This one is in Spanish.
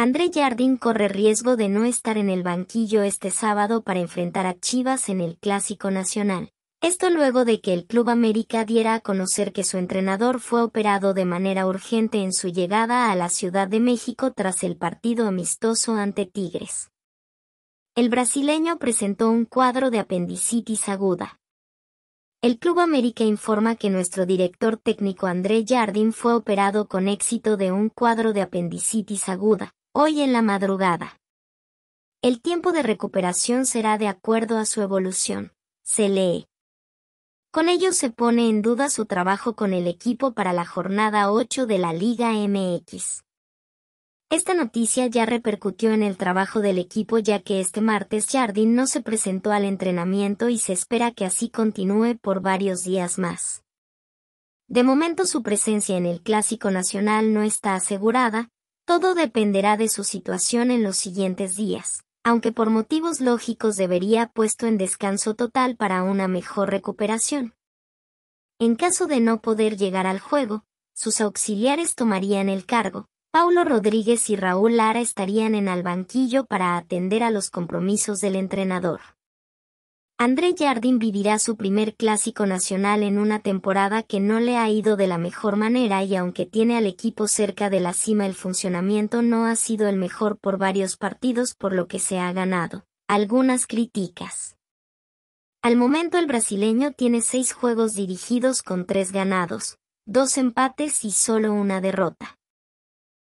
André Jardín corre riesgo de no estar en el banquillo este sábado para enfrentar a Chivas en el Clásico Nacional. Esto luego de que el Club América diera a conocer que su entrenador fue operado de manera urgente en su llegada a la Ciudad de México tras el partido amistoso ante Tigres. El brasileño presentó un cuadro de apendicitis aguda. El Club América informa que nuestro director técnico André Jardín fue operado con éxito de un cuadro de apendicitis aguda, Hoy en la madrugada. El tiempo de recuperación será de acuerdo a su evolución, se lee. Con ello se pone en duda su trabajo con el equipo para la jornada 8 de la Liga MX. Esta noticia ya repercutió en el trabajo del equipo ya que este martes Jardín no se presentó al entrenamiento y se espera que así continúe por varios días más. De momento su presencia en el Clásico Nacional no está asegurada, todo dependerá de su situación en los siguientes días, aunque por motivos lógicos debería puesto en descanso total para una mejor recuperación. En caso de no poder llegar al juego, sus auxiliares tomarían el cargo, Paulo Rodríguez y Raúl Lara estarían en el banquillo para atender a los compromisos del entrenador. André Jardín vivirá su primer clásico nacional en una temporada que no le ha ido de la mejor manera y aunque tiene al equipo cerca de la cima el funcionamiento no ha sido el mejor por varios partidos por lo que se ha ganado. Algunas críticas. Al momento el brasileño tiene seis juegos dirigidos con tres ganados, dos empates y solo una derrota.